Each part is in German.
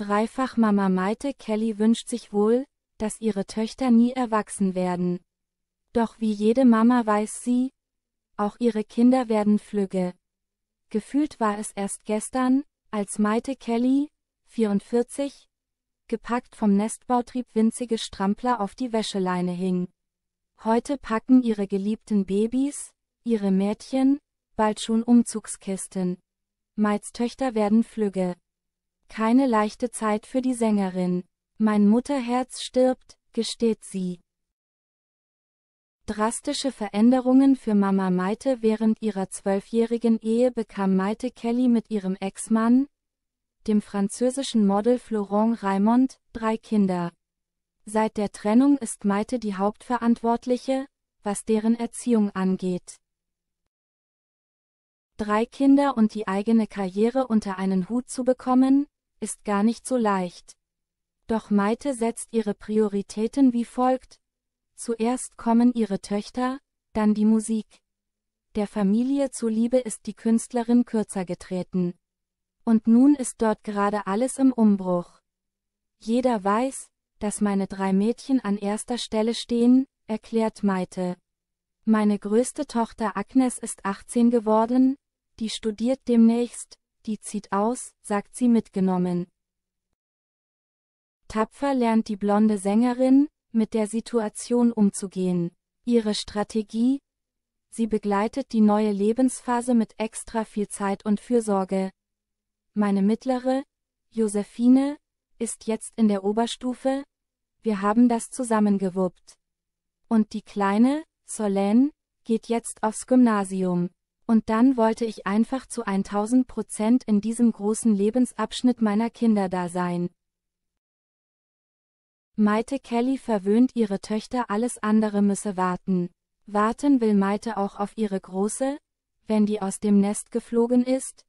Dreifach-Mama Maite Kelly wünscht sich wohl, dass ihre Töchter nie erwachsen werden. Doch wie jede Mama weiß sie, auch ihre Kinder werden flügge. Gefühlt war es erst gestern, als Maite Kelly, 44, gepackt vom Nestbautrieb winzige Strampler auf die Wäscheleine hing. Heute packen ihre geliebten Babys, ihre Mädchen, bald schon Umzugskisten. Maits Töchter werden flügge. Keine leichte Zeit für die Sängerin. Mein Mutterherz stirbt, gesteht sie. Drastische Veränderungen für Mama Maite Während ihrer zwölfjährigen Ehe bekam Maite Kelly mit ihrem Ex-Mann, dem französischen Model Florent Raimond, drei Kinder. Seit der Trennung ist Maite die Hauptverantwortliche, was deren Erziehung angeht. Drei Kinder und die eigene Karriere unter einen Hut zu bekommen, ist gar nicht so leicht. Doch Maite setzt ihre Prioritäten wie folgt. Zuerst kommen ihre Töchter, dann die Musik. Der Familie zuliebe ist die Künstlerin kürzer getreten. Und nun ist dort gerade alles im Umbruch. Jeder weiß, dass meine drei Mädchen an erster Stelle stehen, erklärt Maite. Meine größte Tochter Agnes ist 18 geworden, die studiert demnächst, die zieht aus, sagt sie mitgenommen. Tapfer lernt die blonde Sängerin, mit der Situation umzugehen. Ihre Strategie? Sie begleitet die neue Lebensphase mit extra viel Zeit und Fürsorge. Meine mittlere, Josephine, ist jetzt in der Oberstufe, wir haben das zusammengewuppt. Und die kleine, Solène, geht jetzt aufs Gymnasium und dann wollte ich einfach zu 1000 Prozent in diesem großen Lebensabschnitt meiner Kinder da sein. Maite Kelly verwöhnt ihre Töchter alles andere müsse warten. Warten will Maite auch auf ihre Große, wenn die aus dem Nest geflogen ist?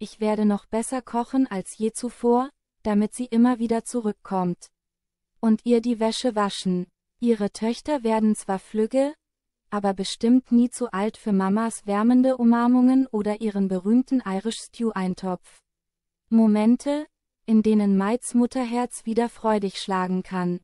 Ich werde noch besser kochen als je zuvor, damit sie immer wieder zurückkommt. Und ihr die Wäsche waschen. Ihre Töchter werden zwar flügge, aber bestimmt nie zu alt für Mamas wärmende Umarmungen oder ihren berühmten Irish Stew Eintopf. Momente, in denen Maids Mutterherz wieder freudig schlagen kann.